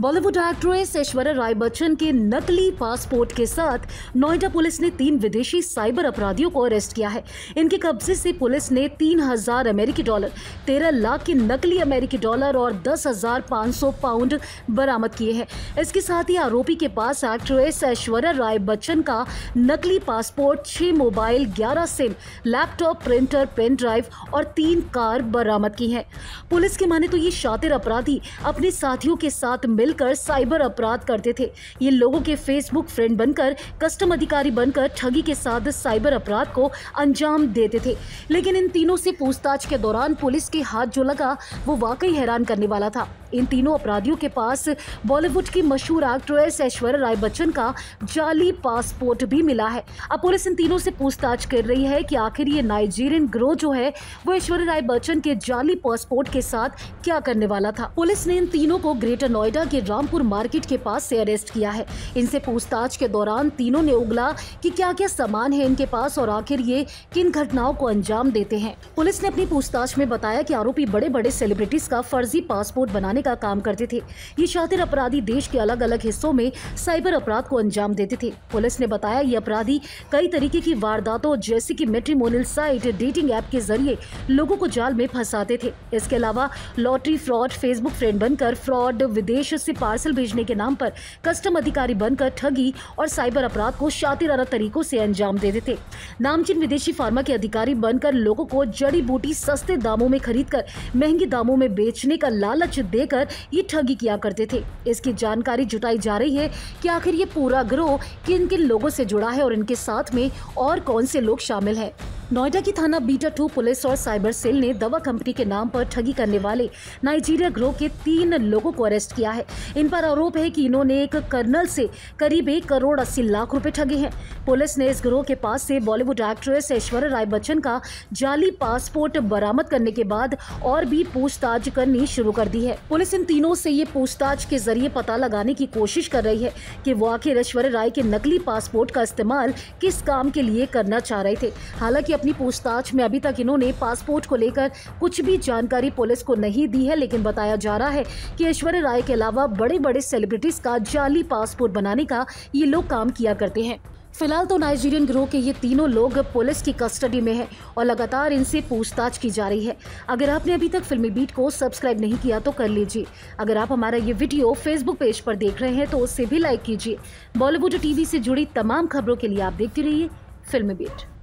Bollywood actress Aishwarya Rai Bachchan के नकली passport के साथ नोएडा पुलिस ने तीन विदेशी साइबर अपराधियों को अरेस्ट किया है इनके कब्जे से पुलिस ने तीन हजार अमेरिकी डॉलर तेरह लाख के नकली अमेरिकी डॉलर और दस हजार पाँच सौ पाउंड बरामद किए हैं इसके साथ ही आरोपी के पास एक्ट्रेस ऐश्वर्या राय बच्चन का नकली पासपोर्ट छह मोबाइल ग्यारह SIM laptop printer pen drive और तीन कार बरामद की है पुलिस के माने तो ये शातिर अपराधी अपने साथियों के साथ मिल मिलकर साइबर अपराध करते थे ये लोगों के फेसबुक फ्रेंड बनकर कस्टम अधिकारी बनकर ठगी के साथ साइबर अपराध को अंजाम देते थे लेकिन इन तीनों से पूछताछ के दौरान पुलिस के हाथ जो लगा वो वाकई हैरान करने वाला था इन तीनों अपराधियों के पास बॉलीवुड की मशहूर एक्ट्रेस ऐश्वर्य राय बच्चन का जाली पासपोर्ट भी मिला है अब पुलिस इन तीनों से पूछताछ कर रही है कि आखिर ये नाइजीरियन ग्रो जो है वो ऐश्वर्य राय बच्चन के जाली पासपोर्ट के साथ क्या करने वाला था पुलिस ने इन तीनों को ग्रेटर नोएडा के के रामपुर मार्केट के पास से अरेस्ट किया है इनसे पूछताछ के दौरान तीनों ने उगला कि क्या क्या सामान है इनके पास और आखिर ये किन घटनाओं को अंजाम देते हैं पुलिस ने अपनी पूछताछ में बताया कि आरोपी बड़े बड़े सेलिब्रिटीज का फर्जी पासपोर्ट बनाने का काम करते थे ये शातिर अपराधी देश के अलग अलग हिस्सों में साइबर अपराध को अंजाम देते थे पुलिस ने बताया ये अपराधी कई तरीके की वारदातों जैसे की मेट्रीमोनियल साइट डेटिंग ऐप के जरिए लोगों को जाल में फंसाते थे इसके अलावा लॉटरी फ्रॉड फेसबुक फ्रेंड बनकर फ्रॉड विदेश से से पार्सल भेजने के नाम पर कस्टम अधिकारी बनकर ठगी और साइबर अपराध को शातिराना तरीकों से अंजाम देते नामचीन विदेशी फार्मा के अधिकारी बनकर लोगों को जड़ी बूटी सस्ते दामों में खरीद कर महंगे दामों में बेचने का लालच देकर ये ठगी किया करते थे इसकी जानकारी जुटाई जा रही है कि आखिर ये पूरा ग्रोह किन किन लोगों से जुड़ा है और इनके साथ में और कौन से लोग शामिल हैं नोएडा की थाना बीटा टू पुलिस और साइबर सेल ने दवा कंपनी के नाम पर ठगी करने वाले नाइजीरिया ग्रोह के तीन लोगों को अरेस्ट किया है इन पर आरोप है कि इन्होंने एक कर्नल से करीब एक करोड़ अस्सी लाख रुपए ठगे हैं पुलिस ने इस ग्रोह के पास से बॉलीवुड एक्ट्रेस ऐश्वर्या राय बच्चन का जाली पासपोर्ट बरामद करने के बाद और भी पूछताछ करनी शुरू कर दी है पुलिस इन तीनों से ये पूछताछ के जरिए पता लगाने की कोशिश कर रही है की वो आखिर ऐश्वर्य राय के नकली पासपोर्ट का इस्तेमाल किस काम के लिए करना चाह रहे थे हालांकि अपनी पूछताछ में अभी तक इन्होंने पासपोर्ट को लेकर कुछ भी जानकारी पुलिस को नहीं दी है लेकिन बताया जा रहा है कि ऐश्वर्य राय के अलावा बड़े बड़े सेलिब्रिटीज का जाली पासपोर्ट बनाने का ये लोग काम किया करते हैं फिलहाल तो नाइजीरियन ग्रोह के ये तीनों लोग पुलिस की कस्टडी में हैं और लगातार इनसे पूछताछ की जा रही है अगर आपने अभी तक फिल्मी बीट को सब्सक्राइब नहीं किया तो कर लीजिए अगर आप हमारा ये वीडियो फेसबुक पेज पर देख रहे हैं तो उसे भी लाइक कीजिए बॉलीवुड टीवी से जुड़ी तमाम खबरों के लिए आप देखते रहिए फिल्मी बीट